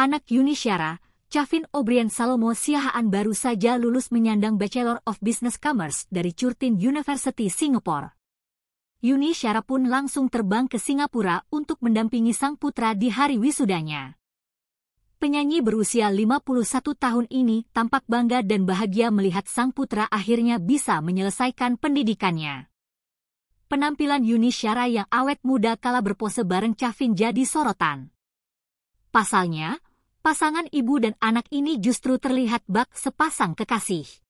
Anak Yuni Syara, Chavin O'Brien Salomo Siahaan baru saja lulus menyandang Bachelor of Business Commerce dari Curtin University Singapore. Yuni Syara pun langsung terbang ke Singapura untuk mendampingi sang putra di hari wisudanya. Penyanyi berusia 51 tahun ini tampak bangga dan bahagia melihat sang putra akhirnya bisa menyelesaikan pendidikannya. Penampilan Yuni Syara yang awet muda kala berpose bareng Chavin jadi sorotan. Pasalnya, pasangan ibu dan anak ini justru terlihat bak sepasang kekasih.